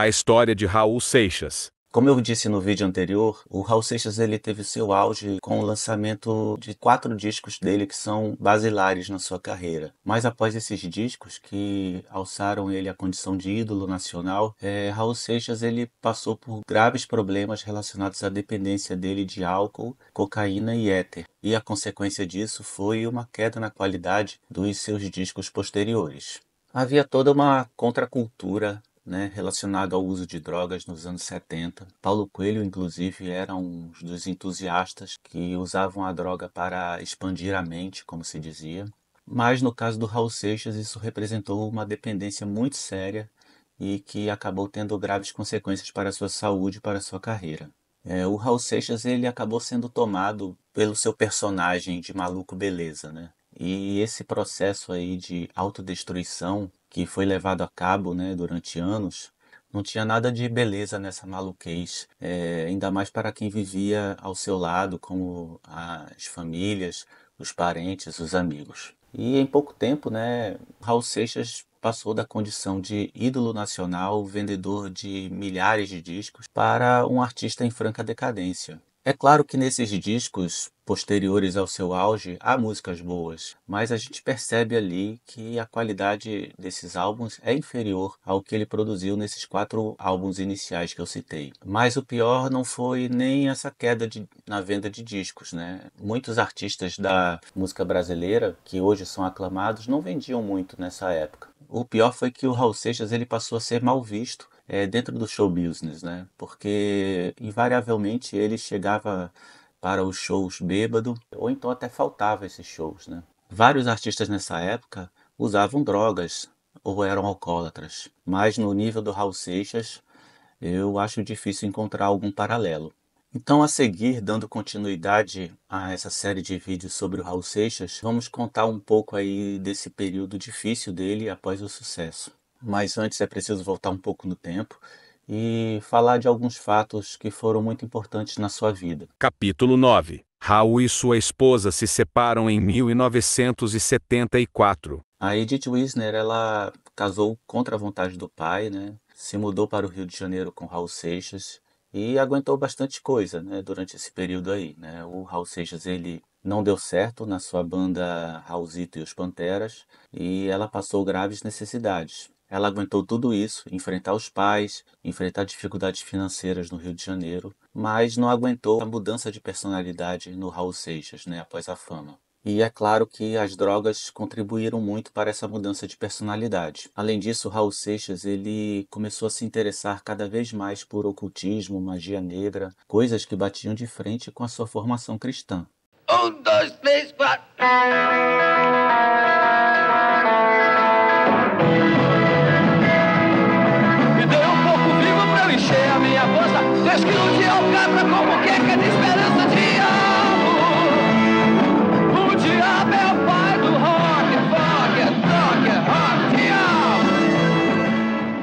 A história de Raul Seixas. Como eu disse no vídeo anterior, o Raul Seixas ele teve seu auge com o lançamento de quatro discos dele que são basilares na sua carreira. Mas após esses discos que alçaram ele à condição de ídolo nacional, é, Raul Seixas ele passou por graves problemas relacionados à dependência dele de álcool, cocaína e éter. E a consequência disso foi uma queda na qualidade dos seus discos posteriores havia toda uma contracultura né, relacionado ao uso de drogas nos anos 70. Paulo Coelho, inclusive, era um dos entusiastas que usavam a droga para expandir a mente, como se dizia. Mas no caso do Raul Seixas, isso representou uma dependência muito séria e que acabou tendo graves consequências para a sua saúde e para a sua carreira. É, o Raul Seixas ele acabou sendo tomado pelo seu personagem de maluco beleza, né? E esse processo aí de autodestruição que foi levado a cabo né, durante anos, não tinha nada de beleza nessa maluquez, é, ainda mais para quem vivia ao seu lado, como as famílias, os parentes, os amigos. E em pouco tempo, né, Raul Seixas passou da condição de ídolo nacional, vendedor de milhares de discos, para um artista em franca decadência. É claro que nesses discos posteriores ao seu auge há músicas boas, mas a gente percebe ali que a qualidade desses álbuns é inferior ao que ele produziu nesses quatro álbuns iniciais que eu citei. Mas o pior não foi nem essa queda de, na venda de discos, né? Muitos artistas da música brasileira que hoje são aclamados não vendiam muito nessa época. O pior foi que o Raul Seixas ele passou a ser mal visto é, dentro do show business, né? Porque invariavelmente ele chegava para os shows bêbado ou então até faltava esses shows, né? Vários artistas nessa época usavam drogas ou eram alcoólatras, mas no nível do Raul Seixas eu acho difícil encontrar algum paralelo. Então, a seguir, dando continuidade a essa série de vídeos sobre o Raul Seixas, vamos contar um pouco aí desse período difícil dele após o sucesso mas antes é preciso voltar um pouco no tempo e falar de alguns fatos que foram muito importantes na sua vida. Capítulo 9 Raul e sua esposa se separam em 1974. A Edith Wisner, ela casou contra a vontade do pai, né? Se mudou para o Rio de Janeiro com Raul Seixas e aguentou bastante coisa, né, durante esse período aí, né? O Raul Seixas, ele não deu certo na sua banda Raulzito e os Panteras e ela passou graves necessidades. Ela aguentou tudo isso, enfrentar os pais, enfrentar dificuldades financeiras no Rio de Janeiro, mas não aguentou a mudança de personalidade no Raul Seixas, né, após a fama. E é claro que as drogas contribuíram muito para essa mudança de personalidade. Além disso, Raul Seixas ele começou a se interessar cada vez mais por ocultismo, magia negra, coisas que batiam de frente com a sua formação cristã. Um, dois, três, quatro. Mas que um dia alcança como queca de esperança de algo O diabo é o pai do rock, rock, rock,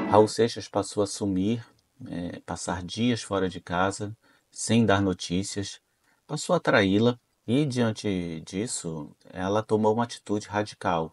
rock de Raul Seixas passou a sumir, é, passar dias fora de casa, sem dar notícias, passou a traí-la e, diante disso, ela tomou uma atitude radical.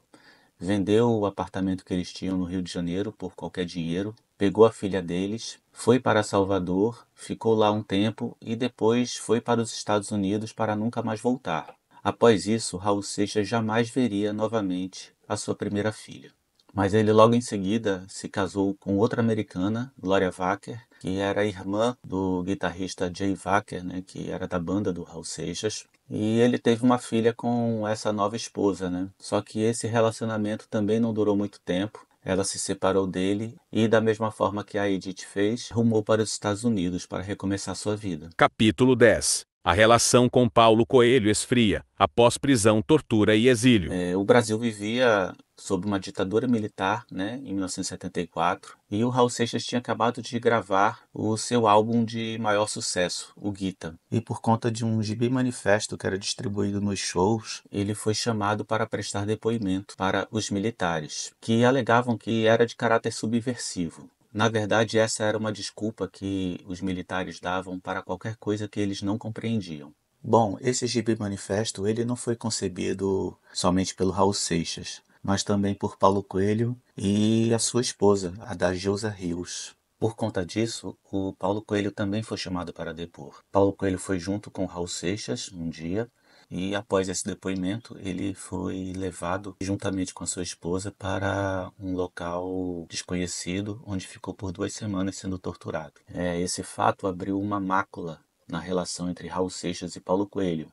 Vendeu o apartamento que eles tinham no Rio de Janeiro por qualquer dinheiro, pegou a filha deles, foi para Salvador, ficou lá um tempo e depois foi para os Estados Unidos para nunca mais voltar. Após isso, Raul Seixas jamais veria novamente a sua primeira filha. Mas ele logo em seguida se casou com outra americana, Gloria Wacker, que era irmã do guitarrista Jay Wacker, né, que era da banda do Raul Seixas. E ele teve uma filha com essa nova esposa, né? Só que esse relacionamento também não durou muito tempo. Ela se separou dele e, da mesma forma que a Edith fez, rumou para os Estados Unidos para recomeçar sua vida. Capítulo 10 a relação com Paulo Coelho esfria, após prisão, tortura e exílio. É, o Brasil vivia sob uma ditadura militar, né, em 1974, e o Raul Seixas tinha acabado de gravar o seu álbum de maior sucesso, o Guita. E por conta de um gibi manifesto que era distribuído nos shows, ele foi chamado para prestar depoimento para os militares, que alegavam que era de caráter subversivo. Na verdade, essa era uma desculpa que os militares davam para qualquer coisa que eles não compreendiam. Bom, esse gibi manifesto ele não foi concebido somente pelo Raul Seixas, mas também por Paulo Coelho e a sua esposa, a da Geusa Rios. Por conta disso, o Paulo Coelho também foi chamado para depor. Paulo Coelho foi junto com Raul Seixas um dia e após esse depoimento, ele foi levado juntamente com a sua esposa para um local desconhecido, onde ficou por duas semanas sendo torturado. É, esse fato abriu uma mácula na relação entre Raul Seixas e Paulo Coelho,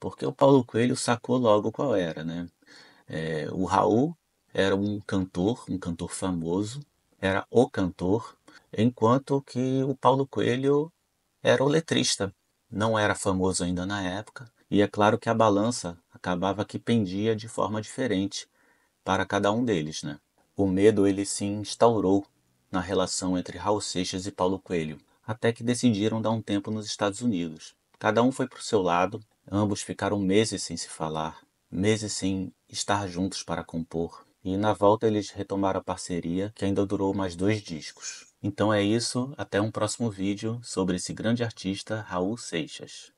porque o Paulo Coelho sacou logo qual era, né? É, o Raul era um cantor, um cantor famoso, era o cantor, enquanto que o Paulo Coelho era o letrista. Não era famoso ainda na época, e é claro que a balança acabava que pendia de forma diferente para cada um deles, né? O medo ele se instaurou na relação entre Raul Seixas e Paulo Coelho, até que decidiram dar um tempo nos Estados Unidos. Cada um foi para o seu lado, ambos ficaram meses sem se falar, meses sem estar juntos para compor. E na volta eles retomaram a parceria, que ainda durou mais dois discos. Então é isso, até um próximo vídeo sobre esse grande artista Raul Seixas.